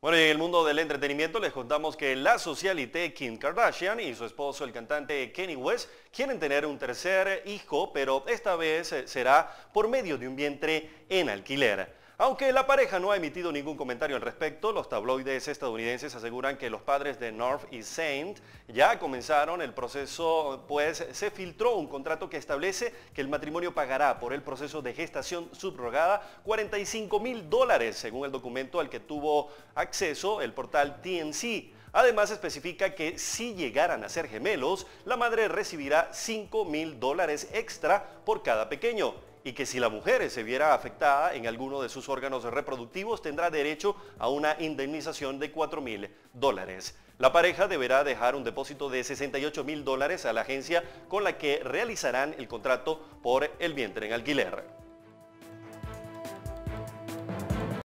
Bueno, y en el mundo del entretenimiento les contamos que la socialité Kim Kardashian y su esposo, el cantante Kenny West, quieren tener un tercer hijo, pero esta vez eh, será por medio de un vientre en alquiler. Aunque la pareja no ha emitido ningún comentario al respecto, los tabloides estadounidenses aseguran que los padres de North y Saint ya comenzaron el proceso, pues se filtró un contrato que establece que el matrimonio pagará por el proceso de gestación subrogada 45 mil dólares, según el documento al que tuvo acceso el portal TNC. Además especifica que si llegaran a ser gemelos, la madre recibirá 5 mil dólares extra por cada pequeño y que si la mujer se viera afectada en alguno de sus órganos reproductivos tendrá derecho a una indemnización de 4 mil dólares. La pareja deberá dejar un depósito de 68 mil dólares a la agencia con la que realizarán el contrato por el vientre en alquiler.